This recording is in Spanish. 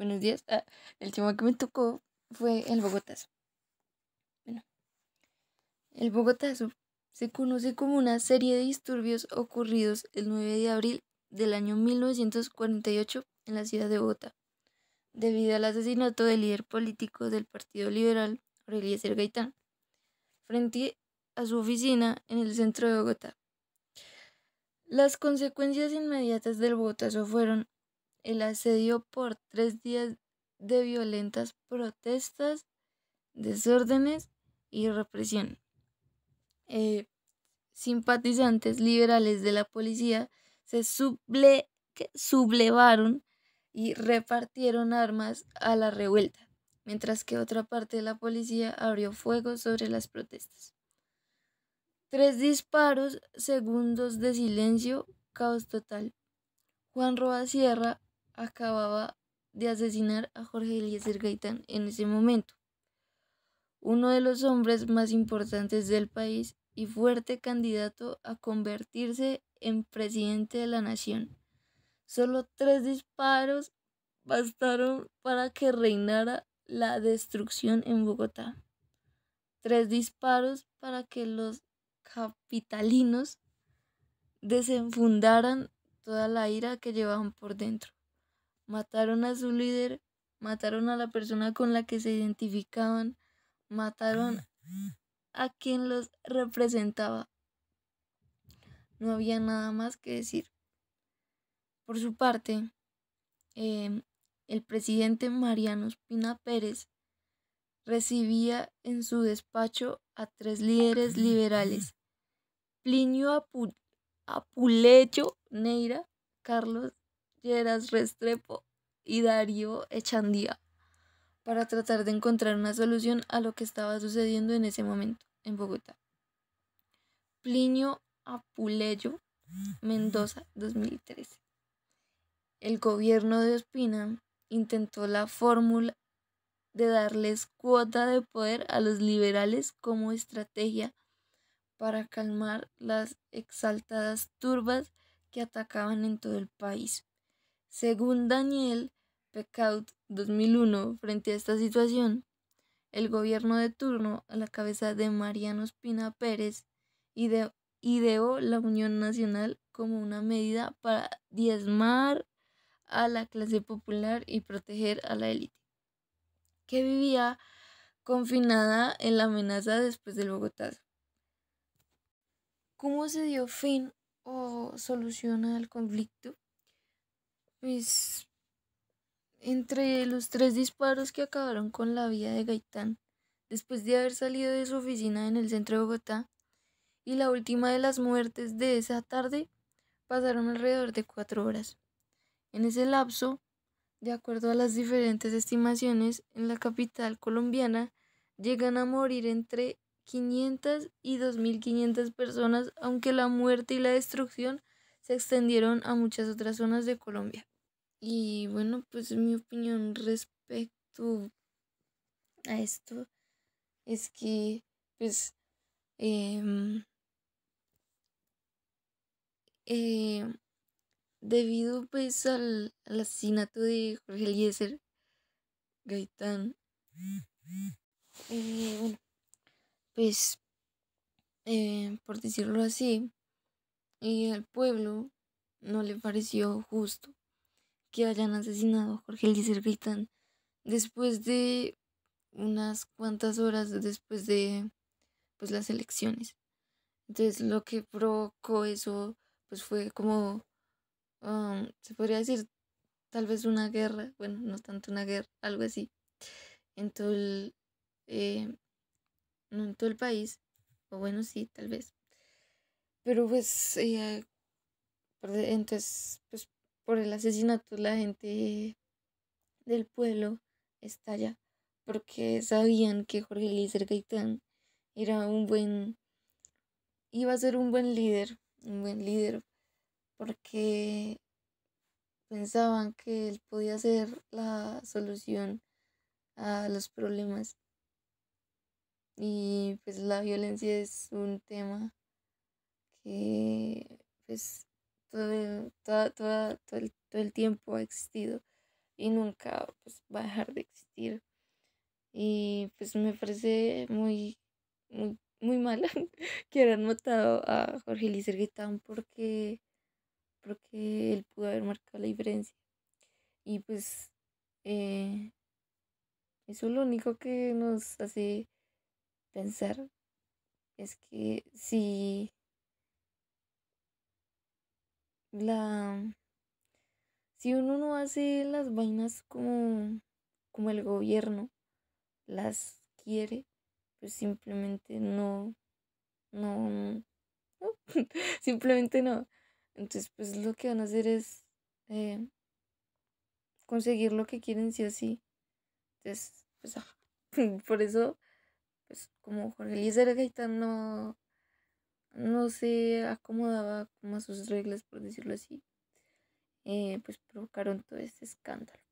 buenos días. Ah, el tema que me tocó fue el Bogotazo. Bueno, el Bogotazo se conoce como una serie de disturbios ocurridos el 9 de abril del año 1948 en la ciudad de Bogotá, debido al asesinato del líder político del Partido Liberal, ser Gaitán, frente a su oficina en el centro de Bogotá. Las consecuencias inmediatas del bogotazo fueron el asedio por tres días de violentas protestas, desórdenes y represión. Eh, simpatizantes liberales de la policía se sublevaron y repartieron armas a la revuelta, mientras que otra parte de la policía abrió fuego sobre las protestas. Tres disparos, segundos de silencio, caos total. Juan Roa Sierra acababa de asesinar a Jorge Eliezer Gaitán en ese momento, uno de los hombres más importantes del país y fuerte candidato a convertirse en presidente de la nación. Solo tres disparos bastaron para que reinara la destrucción en Bogotá. Tres disparos para que los capitalinos desenfundaran toda la ira que llevaban por dentro. Mataron a su líder, mataron a la persona con la que se identificaban, mataron a quien los representaba. No había nada más que decir. Por su parte, em, el presidente Mariano Espina Pérez recibía en su despacho a tres líderes liberales, Plinio Apulejo Neira, Carlos Lleras Restrepo y Darío Echandía para tratar de encontrar una solución a lo que estaba sucediendo en ese momento en Bogotá. Plinio Apuleyo, Mendoza, 2013. El gobierno de Ospina intentó la fórmula de darles cuota de poder a los liberales como estrategia para calmar las exaltadas turbas que atacaban en todo el país. Según Daniel Pecaut 2001, frente a esta situación, el gobierno de turno, a la cabeza de Mariano Espina Pérez, ideó la Unión Nacional como una medida para diezmar a la clase popular y proteger a la élite, que vivía confinada en la amenaza después del Bogotazo. ¿Cómo se dio fin o solución al conflicto? pues, entre los tres disparos que acabaron con la vida de Gaitán, después de haber salido de su oficina en el centro de Bogotá, y la última de las muertes de esa tarde, pasaron alrededor de cuatro horas. En ese lapso, de acuerdo a las diferentes estimaciones, en la capital colombiana llegan a morir entre 500 y 2.500 personas, aunque la muerte y la destrucción se extendieron a muchas otras zonas de Colombia. Y bueno, pues mi opinión respecto a esto es que, pues, eh, debido pues al, asesinato de Jorge Eliezer Gaitán, eh, pues, eh, por decirlo así, eh, al pueblo no le pareció justo que hayan asesinado a Jorge Eliezer Gaitán después de unas cuantas horas después de pues las elecciones. Entonces lo que provocó eso pues fue como um, se podría decir tal vez una guerra, bueno, no tanto una guerra, algo así, en todo el, eh, en todo el país, o bueno, sí, tal vez. Pero pues, entonces, pues por el asesinato la gente del pueblo estalla porque sabían que Jorge Lícer Gaitán era un buen iba a ser un buen líder, un buen líder porque pensaban que él podía ser la solución a los problemas. Y pues la violencia es un tema que pues todo, el, tiempo ha existido y nunca pues, va a dejar de existir. Y pues me parece muy, muy, mal que hayan matado a Jorge Luis porque, porque él pudo haber marcado la diferencia. Y pues eh, eso lo único que nos hace pensar es que si la... Si uno no hace las vainas como, como el gobierno las quiere, pues simplemente no, no, simplemente no. Entonces, pues lo que van a hacer es eh, conseguir lo que quieren sí o sí. Entonces, pues, ah, por eso, pues como Jorge Eliezer Gaitán no, no se acomodaba como a sus reglas, por decirlo así, eh, pues provocaron todo este escándalo.